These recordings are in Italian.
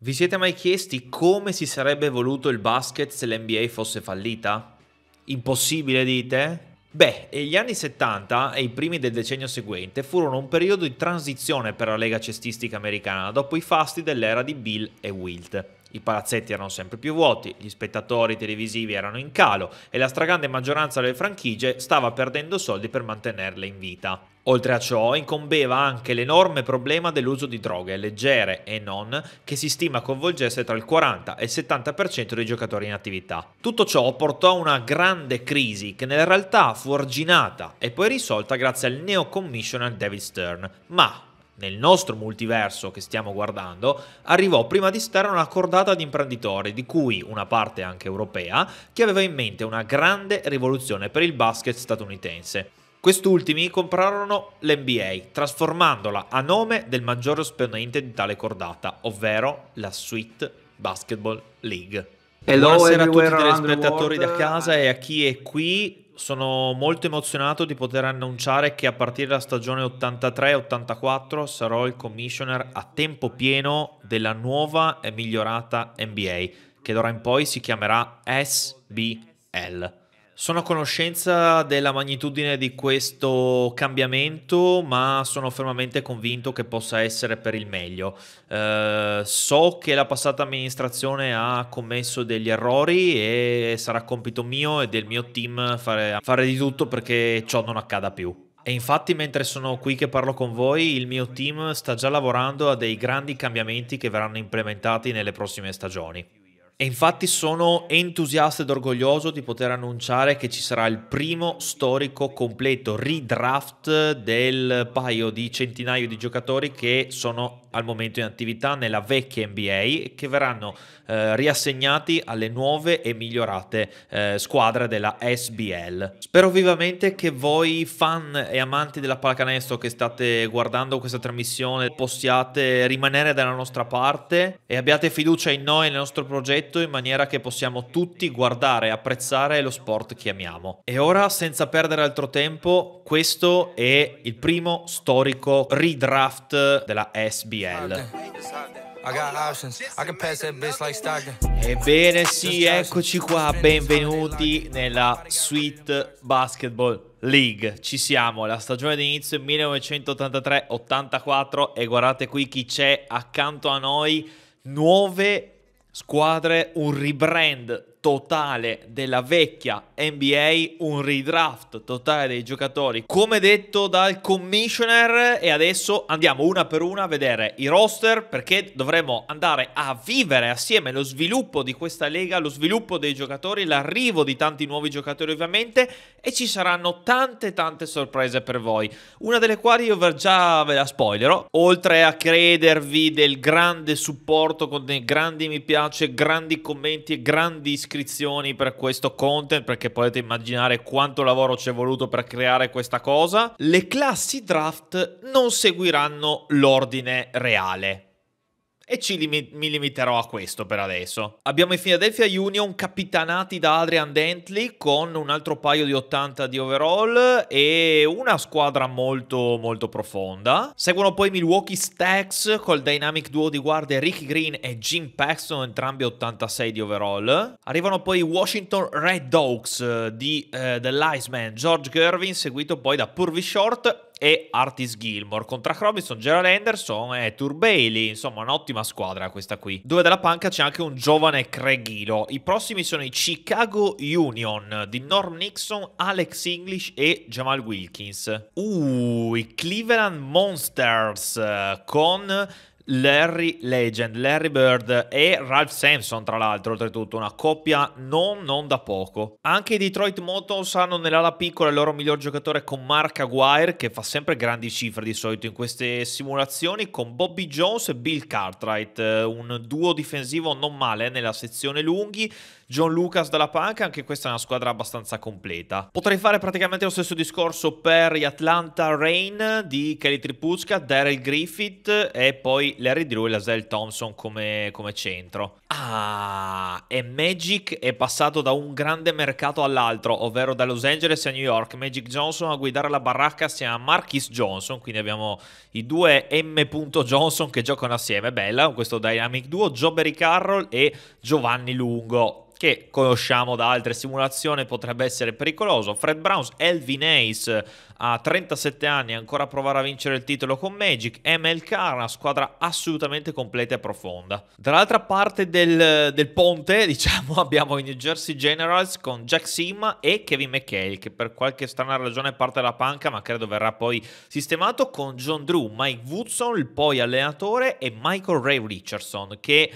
Vi siete mai chiesti come si sarebbe voluto il basket se l'NBA fosse fallita? Impossibile, dite? Beh, gli anni 70 e i primi del decennio seguente furono un periodo di transizione per la lega cestistica americana dopo i fasti dell'era di Bill e Wilt. I palazzetti erano sempre più vuoti, gli spettatori televisivi erano in calo e la stragrande maggioranza delle franchigie stava perdendo soldi per mantenerle in vita. Oltre a ciò incombeva anche l'enorme problema dell'uso di droghe leggere e non che si stima coinvolgesse tra il 40 e il 70% dei giocatori in attività. Tutto ciò portò a una grande crisi che nella realtà fu arginata e poi risolta grazie al neo-commissioner David Stern, ma nel nostro multiverso che stiamo guardando, arrivò prima di Stern una cordata di imprenditori, di cui una parte anche europea, che aveva in mente una grande rivoluzione per il basket statunitense. Quest'ultimi comprarono l'NBA, trasformandola a nome del maggiore esponente di tale cordata, ovvero la Sweet Basketball League. Hello Buonasera a tutti i telespettatori da casa e a chi è qui. Sono molto emozionato di poter annunciare che a partire dalla stagione 83-84 sarò il commissioner a tempo pieno della nuova e migliorata NBA, che d'ora in poi si chiamerà SBL. Sono a conoscenza della magnitudine di questo cambiamento, ma sono fermamente convinto che possa essere per il meglio. Eh, so che la passata amministrazione ha commesso degli errori e sarà compito mio e del mio team fare, fare di tutto perché ciò non accada più. E infatti mentre sono qui che parlo con voi, il mio team sta già lavorando a dei grandi cambiamenti che verranno implementati nelle prossime stagioni. E infatti sono entusiasta ed orgoglioso di poter annunciare che ci sarà il primo storico completo redraft del paio di centinaio di giocatori che sono al momento in attività nella vecchia NBA e che verranno eh, riassegnati alle nuove e migliorate eh, squadre della SBL. Spero vivamente che voi fan e amanti della pallacanestro che state guardando questa trasmissione possiate rimanere dalla nostra parte e abbiate fiducia in noi e nel nostro progetto diretto in maniera che possiamo tutti guardare e apprezzare lo sport che amiamo. E ora, senza perdere altro tempo, questo è il primo storico redraft della SBL. Ebbene sì, eccoci qua, benvenuti nella Sweet Basketball League. Ci siamo, la stagione di inizio 1983-84 e guardate qui chi c'è accanto a noi, nuove squadre, un rebrand totale della vecchia NBA, un redraft totale dei giocatori, come detto dal commissioner e adesso andiamo una per una a vedere i roster perché dovremo andare a vivere assieme lo sviluppo di questa lega, lo sviluppo dei giocatori, l'arrivo di tanti nuovi giocatori ovviamente e ci saranno tante tante sorprese per voi, una delle quali io già ve la spoilerò, oltre a credervi del grande supporto con dei grandi mi piace, grandi commenti e grandi iscrizioni iscrizioni per questo content perché potete immaginare quanto lavoro ci è voluto per creare questa cosa, le classi draft non seguiranno l'ordine reale e ci lim- mi limiterò a questo per adesso. Abbiamo i Philadelphia Union capitanati da Adrian Dentley con un altro paio di 80 di overall e una squadra molto molto profonda. Seguono poi i Milwaukee Stacks col dynamic duo di guardia Ricky Green e Jim Paxton, entrambi 86 di overall. Arrivano poi i Washington Red Dogs di uh, The Liceman, George Gervin, seguito poi da Purvis Short e Artis Gilmore. contro Robinson, Gerald Anderson e Tour Bailey. Insomma, un'ottima squadra questa qui. Dove dalla panca c'è anche un giovane Creghilo. I prossimi sono i Chicago Union di Norm Nixon, Alex English e Jamal Wilkins. Uh, i Cleveland Monsters eh, con Larry Legend, Larry Bird e Ralph Sampson, tra l'altro, oltretutto, una coppia non, non da poco. Anche i Detroit Motors hanno nell'ala piccola il loro miglior giocatore con Mark Aguirre, che fa sempre grandi cifre di solito in queste simulazioni, con Bobby Jones e Bill Cartwright, eh, un duo difensivo non male eh, nella sezione lunghi. John Lucas dalla panca, anche questa è una squadra abbastanza completa. Potrei fare praticamente lo stesso discorso per gli Atlanta Rain di Kelly Tripuzka, Daryl Griffith e poi Larry Drew e Lasell Thompson come, come centro. Ah, e Magic è passato da un grande mercato all'altro, ovvero da Los Angeles a New York. Magic Johnson a guidare la baracca assieme a Marquis Johnson, quindi abbiamo i due M. Johnson che giocano assieme, bella questo dynamic duo, Joe Berry Carroll e Giovanni Lungo che conosciamo da altre simulazioni potrebbe essere pericoloso. Fred Browns, Elvin Ace a 37 anni ancora a provare a vincere il titolo con Magic, MLK, una squadra assolutamente completa e profonda. Dall'altra parte del, del ponte, diciamo, abbiamo i New Jersey Generals con Jack Sim e Kevin McHale, che per qualche strana ragione parte dalla panca, ma credo verrà poi sistemato con John Drew, Mike Woodson, il poi allenatore, e Michael Ray Richardson, che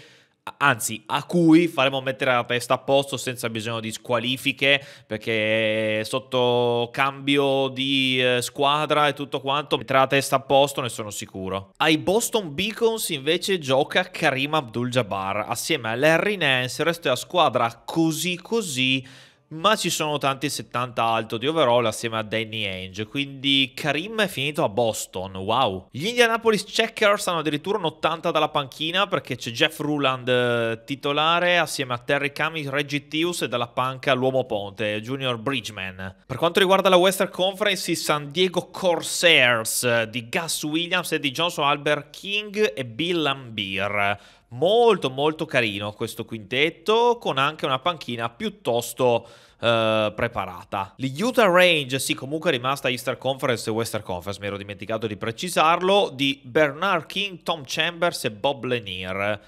anzi a cui faremo mettere la testa a posto senza bisogno di squalifiche perché sotto cambio di eh, squadra e tutto quanto metterà la testa a posto ne sono sicuro ai Boston Beacons invece gioca Karim Abdul-Jabbar assieme a Larry Nance il resto della squadra così così ma ci sono tanti 70 alto di overall assieme a Danny Ainge, quindi Karim è finito a Boston, wow. Gli Indianapolis Checkers hanno addirittura un 80 dalla panchina perché c'è Jeff Ruland eh, titolare assieme a Terry Cummings, Reggie Tius e dalla panca l'uomo ponte, Junior Bridgman. Per quanto riguarda la Western Conference, i San Diego Corsairs eh, di Gus Williams e di Johnson Albert King e Bill Lambier molto molto carino questo quintetto con anche una panchina piuttosto eh, preparata. Gli Utah Range, sì comunque è rimasta Easter Conference e Western Conference, mi ero dimenticato di precisarlo, di Bernard King, Tom Chambers e Bob Lanier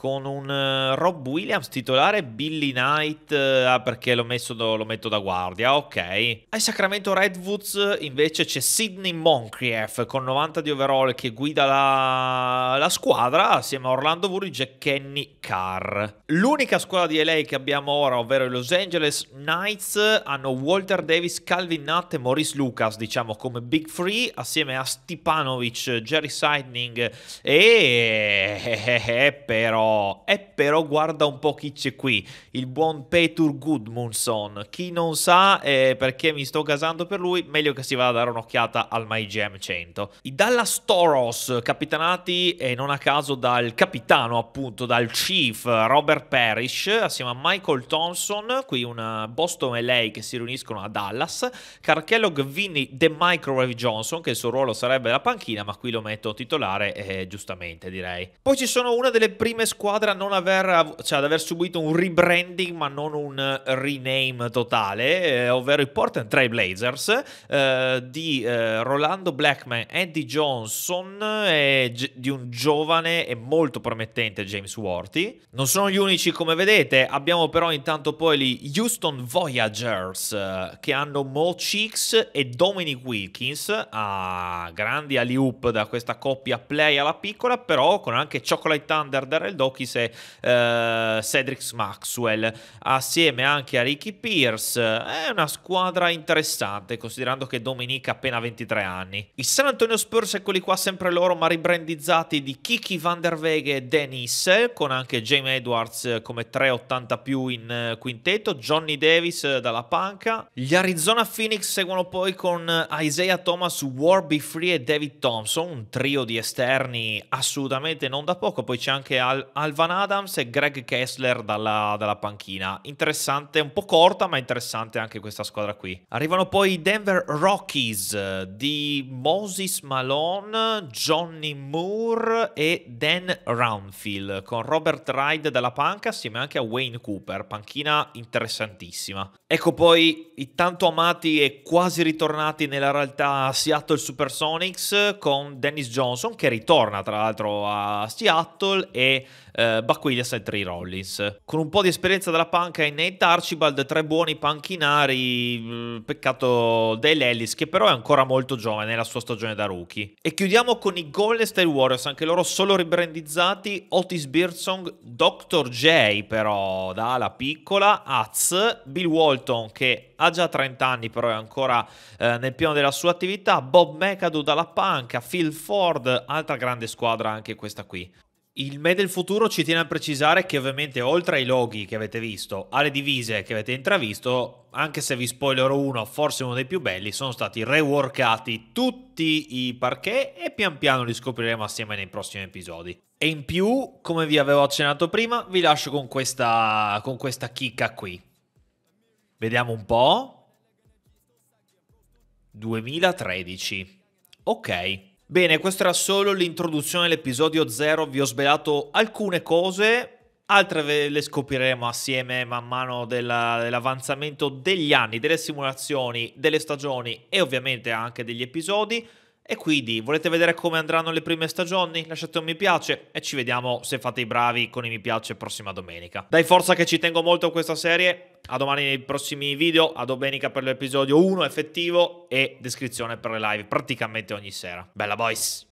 con un eh, Rob Williams titolare Billy Knight eh, ah, perché l'ho messo lo metto da guardia, ok. Ai Sacramento Redwoods invece c'è Sidney Moncrief con 90 di overall che guida la, la squadra assieme a Orlando Woolridge e Kenny Carr. L'unica squadra di LA che abbiamo ora, ovvero i Los Angeles Knights, hanno Walter Davis, Calvin Nutt e Maurice Lucas, diciamo come Big Free, assieme a Stipanovic, Jerry Sidning e eh, però e eh, però guarda un po' chi c'è qui, il buon Petur Gudmundsson. Chi non sa eh, perché mi sto casando per lui, meglio che si vada a dare un'occhiata al MyGM 100. I Dallas Toros, capitanati e eh, non a caso dal capitano appunto, dal chief Robert Parrish, assieme a Michael Thompson, qui un Boston e lei che si riuniscono a Dallas, Carchello Gvini The Microwave Johnson, che il suo ruolo sarebbe la panchina, ma qui lo metto titolare eh, giustamente direi. Poi ci sono una delle prime squadre squadra non aver, cioè, ad aver subito un rebranding ma non un rename totale, eh, ovvero i Portland Trailblazers eh, di eh, Rolando Blackman, Andy Johnson e gi- di un giovane e molto promettente James Worthy. Non sono gli unici come vedete, abbiamo però intanto poi gli Houston Voyagers eh, che hanno Mo Cheeks e Dominic Wilkins, ah, grandi alley-oop da questa coppia play alla piccola, però con anche Chocolate Thunder Daryl Dawkins Lokis e eh, Cedric Maxwell, assieme anche a Ricky Pierce. È una squadra interessante, considerando che Dominica ha appena 23 anni. I San Antonio Spurs, eccoli qua sempre loro, ma ribrandizzati di Kiki Van der Wege e Dennis, con anche Jamie Edwards come 3,80 più in eh, quintetto, Johnny Davis eh, dalla panca. Gli Arizona Phoenix seguono poi con Isaiah Thomas, Warby Free e David Thompson, un trio di esterni assolutamente non da poco. Poi c'è anche Al Alvan Adams e Greg Kessler dalla, dalla, panchina. Interessante, un po' corta, ma interessante anche questa squadra qui. Arrivano poi i Denver Rockies di Moses Malone, Johnny Moore e Dan Roundfield, con Robert Ride dalla panca assieme anche a Wayne Cooper. Panchina interessantissima. Ecco poi i tanto amati e quasi ritornati nella realtà Seattle Supersonics con Dennis Johnson che ritorna tra l'altro a Seattle e eh, Baquiglias e Trey Rollins. Con un po' di esperienza dalla panca in Nate Archibald, tre buoni panchinari, mm, peccato Dale Ellis che però è ancora molto giovane nella sua stagione da rookie. E chiudiamo con i Golden State Warriors, anche loro solo ribrandizzati, Otis Birdsong, Dr. J però da ala piccola, Az, Bill Walton che ha già 30 anni però è ancora eh, nel piano della sua attività, Bob McAdoo dalla panca, Phil Ford, altra grande squadra anche questa qui. Il Me del futuro ci tiene a precisare che ovviamente oltre ai loghi che avete visto, alle divise che avete intravisto, anche se vi spoilerò uno, forse uno dei più belli, sono stati reworkati tutti i parquet e pian piano li scopriremo assieme nei prossimi episodi. E in più, come vi avevo accennato prima, vi lascio con questa, con questa chicca qui. Vediamo un po'. 2013. Ok. Bene, questa era solo l'introduzione all'episodio 0, vi ho svelato alcune cose, altre le scopriremo assieme man mano della, dell'avanzamento degli anni, delle simulazioni, delle stagioni e ovviamente anche degli episodi. E quindi volete vedere come andranno le prime stagioni? Lasciate un mi piace e ci vediamo se fate i bravi con i mi piace prossima domenica. Dai forza che ci tengo molto a questa serie, a domani nei prossimi video, a domenica per l'episodio 1 effettivo e descrizione per le live praticamente ogni sera. Bella boys!